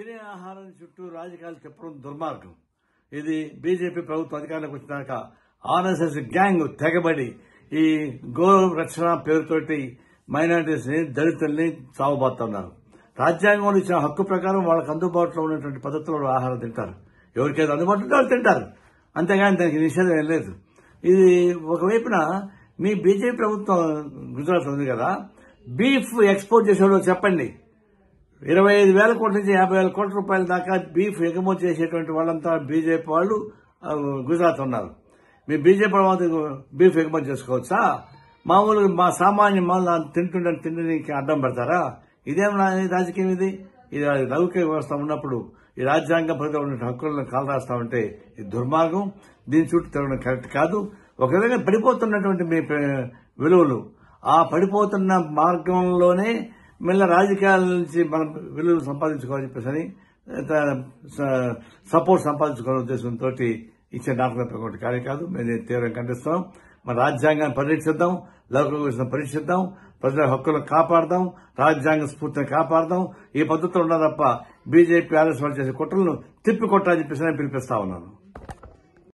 తినే ఆహారం చుట్టూ రాజకీయాలు చెప్పడం దుర్మార్గం ఇది బీజేపీ ప్రభుత్వం అధికారంలోకి వచ్చినాక ఆర్ఎస్ఎస్ గ్యాంగ్ తెగబడి ఈ గో రక్షణ పేరుతోటి మైనారిటీస్ని దళితుల్ని చావబోతున్నారు రాజ్యాంగంలో ఇచ్చిన హక్కు ప్రకారం వాళ్ళకి అందుబాటులో ఉన్నటువంటి పద్ధతిలో ఆహారం తింటారు ఎవరికైతే అందుబాటులో వాళ్ళు తింటారు అంతేగాని దానికి నిషేధం ఏం లేదు ఇది ఒకవైపున మీ బీజేపీ ప్రభుత్వం గుజరాత్ ఉంది కదా బీఫ్ ఎక్స్పోర్ట్ చేసేవాళ్ళు చెప్పండి ఇరవై ఐదు వేల కోట్ల నుంచి యాభై వేల కోట్ల రూపాయల దాకా బీఫ్ ఎగుమతి చేసేటువంటి వాళ్ళంతా బీజేపీ వాళ్ళు గుజరాత్ ఉన్నారు మీ బీజేపీ వాళ్ళు బీఫ్ ఎగుమతి చేసుకోవచ్చా మామూలుగా మా సామాన్య మా తింటుండే తిండి అడ్డం పెడతారా ఇదేం రాజకీయం ఇది ఇది లౌకిక వ్యవస్థ ఉన్నప్పుడు ఈ రాజ్యాంగ ప్రజలు హక్కులను కాలరాస్తా ఉంటే ఇది దుర్మార్గం దీని చుట్టూ తిరగడం కరెక్ట్ కాదు ఒక విధంగా పడిపోతున్నటువంటి మీ విలువలు ఆ పడిపోతున్న మార్గంలోనే మళ్ళీ రాజకీయాల నుంచి మనం విలువలు సంపాదించుకోవాలని చెప్పేసి సపోర్ట్ సంపాదించుకోవాలనే ఉద్దేశంతో ఇచ్చే డాక్టర్ ఒకటి కార్యం కాదు మేము తీవ్రంగా ఖండిస్తాం మన రాజ్యాంగాన్ని పరిరక్షిద్దాం లౌకిక పరీక్షిద్దాం ప్రజల హక్కులను కాపాడదాం రాజ్యాంగ స్ఫూర్తిని కాపాడదాం ఈ పద్ధతిలో ఉన్నా తప్ప బీజేపీ ఆర్ఎస్ వాళ్ళు చేసే కుట్రలను తిప్పికొట్టాలని చెప్పేసి నేను పిలిపిస్తా ఉన్నాను